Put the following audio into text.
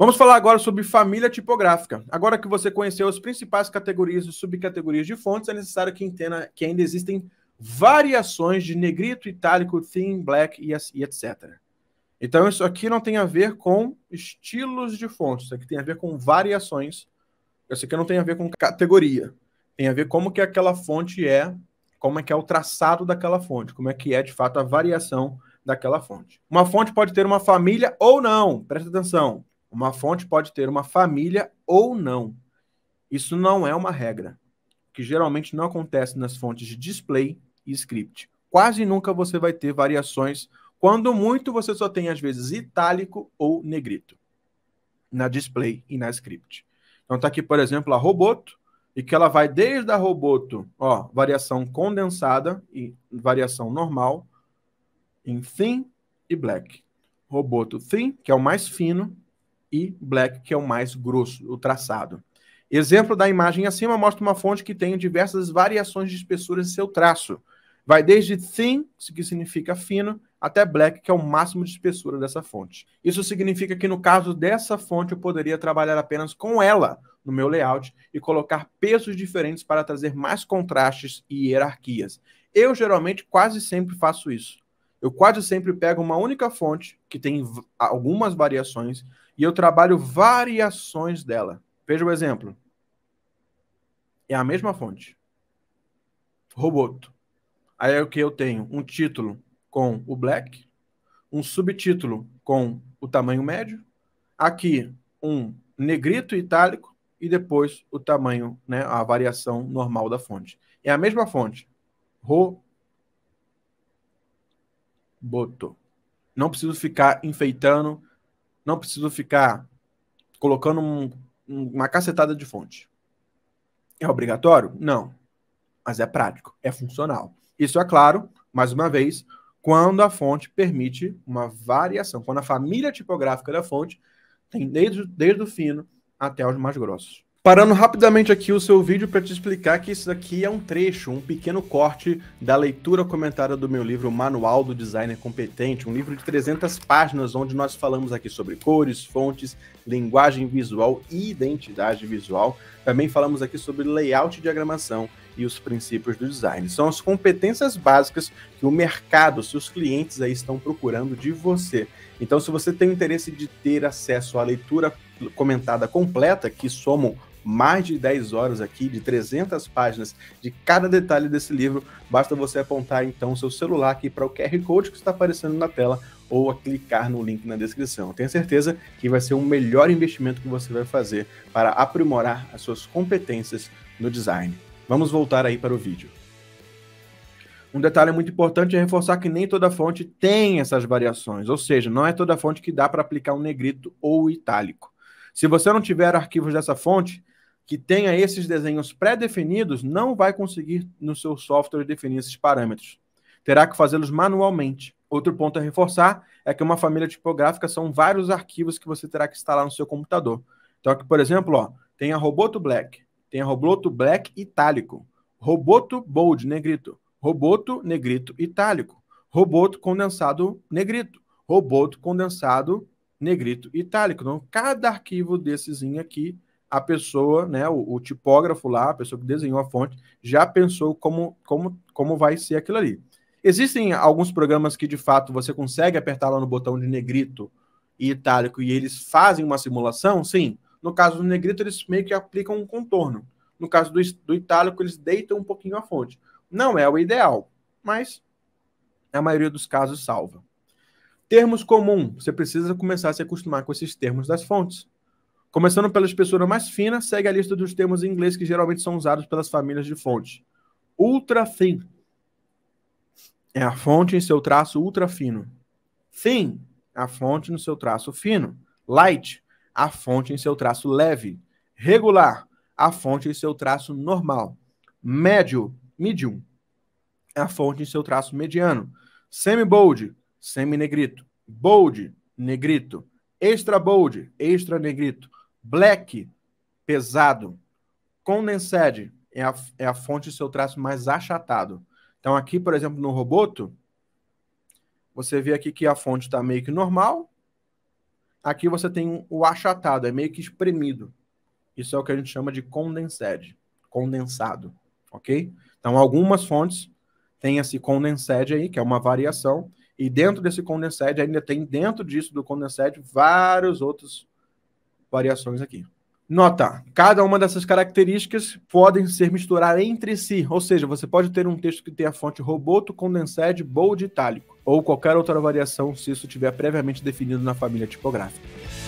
Vamos falar agora sobre família tipográfica. Agora que você conheceu as principais categorias e subcategorias de fontes, é necessário que entenda que ainda existem variações de negrito, itálico, thin, black e etc. Então, isso aqui não tem a ver com estilos de fontes, isso aqui tem a ver com variações. Isso aqui não tem a ver com categoria. Tem a ver como que aquela fonte é, como é que é o traçado daquela fonte, como é que é, de fato, a variação daquela fonte. Uma fonte pode ter uma família ou não, presta atenção. Uma fonte pode ter uma família ou não. Isso não é uma regra, que geralmente não acontece nas fontes de display e script. Quase nunca você vai ter variações, quando muito você só tem às vezes itálico ou negrito na display e na script. Então tá aqui, por exemplo, a roboto, e que ela vai desde a roboto, ó, variação condensada e variação normal em thin e black. Roboto thin, que é o mais fino, e black, que é o mais grosso, o traçado. Exemplo da imagem acima mostra uma fonte que tem diversas variações de espessuras em seu traço. Vai desde thin, que significa fino, até black, que é o máximo de espessura dessa fonte. Isso significa que no caso dessa fonte eu poderia trabalhar apenas com ela no meu layout e colocar pesos diferentes para trazer mais contrastes e hierarquias. Eu geralmente quase sempre faço isso. Eu quase sempre pego uma única fonte, que tem algumas variações, e eu trabalho variações dela. Veja o exemplo. É a mesma fonte. Roboto. Aí é o que eu tenho? Um título com o black, um subtítulo com o tamanho médio, aqui um negrito itálico e depois o tamanho, né, a variação normal da fonte. É a mesma fonte. Roboto boto. Não preciso ficar enfeitando, não preciso ficar colocando um, uma cacetada de fonte. É obrigatório? Não. Mas é prático, é funcional. Isso é claro, mais uma vez, quando a fonte permite uma variação, quando a família tipográfica da fonte tem desde, desde o fino até os mais grossos. Parando rapidamente aqui o seu vídeo para te explicar que isso daqui é um trecho, um pequeno corte da leitura comentada do meu livro Manual do Designer Competente, um livro de 300 páginas onde nós falamos aqui sobre cores, fontes, linguagem visual e identidade visual. Também falamos aqui sobre layout e diagramação e os princípios do design. São as competências básicas que o mercado, seus clientes aí estão procurando de você. Então, se você tem interesse de ter acesso à leitura comentada completa, que somam mais de 10 horas aqui, de 300 páginas, de cada detalhe desse livro, basta você apontar então seu celular aqui para o QR Code que está aparecendo na tela ou a clicar no link na descrição. Tenho certeza que vai ser o melhor investimento que você vai fazer para aprimorar as suas competências no design. Vamos voltar aí para o vídeo. Um detalhe muito importante é reforçar que nem toda fonte tem essas variações, ou seja, não é toda fonte que dá para aplicar um negrito ou itálico. Se você não tiver arquivos dessa fonte, que tenha esses desenhos pré-definidos, não vai conseguir no seu software definir esses parâmetros. Terá que fazê-los manualmente. Outro ponto a reforçar é que uma família tipográfica são vários arquivos que você terá que instalar no seu computador. Então, aqui, por exemplo, ó, tem a Roboto Black, tem a Roboto Black Itálico, Roboto Bold Negrito, Roboto Negrito Itálico, Roboto Condensado Negrito, Roboto Condensado negrito itálico. Então, cada arquivo desses aqui, a pessoa, né, o, o, tipógrafo lá, a pessoa que desenhou a fonte, já pensou como, como, como vai ser aquilo ali. Existem alguns programas que, de fato, você consegue apertar lá no botão de negrito e itálico e eles fazem uma simulação? Sim. No caso do negrito, eles meio que aplicam um contorno. No caso do, do itálico, eles deitam um pouquinho a fonte. Não é o ideal, mas a maioria dos casos salva. Termos comum. Você precisa começar a se acostumar com esses termos das fontes. Começando pela espessura mais fina, segue a lista dos termos em inglês que geralmente são usados pelas famílias de fontes. Ultra thin. É a fonte em seu traço ultra fino. Thin. A fonte no seu traço fino. Light. A fonte em seu traço leve. Regular. A fonte em seu traço normal. Médio. Medium. É a fonte em seu traço mediano. Semi-bold. Semi-negrito bold, negrito, extra bold, extra negrito, black, pesado, condensed é a, é a fonte seu traço mais achatado. Então aqui, por exemplo, no Roboto, você vê aqui que a fonte está meio que normal, aqui você tem o achatado, é meio que espremido. Isso é o que a gente chama de condensed, condensado, ok? Então algumas fontes têm esse condensed aí, que é uma variação, e dentro desse condensed, ainda tem dentro disso do condensed vários outros variações aqui. Nota: cada uma dessas características podem ser misturadas entre si, ou seja, você pode ter um texto que tenha a fonte roboto, condensed, bold, itálico, ou qualquer outra variação se isso estiver previamente definido na família tipográfica.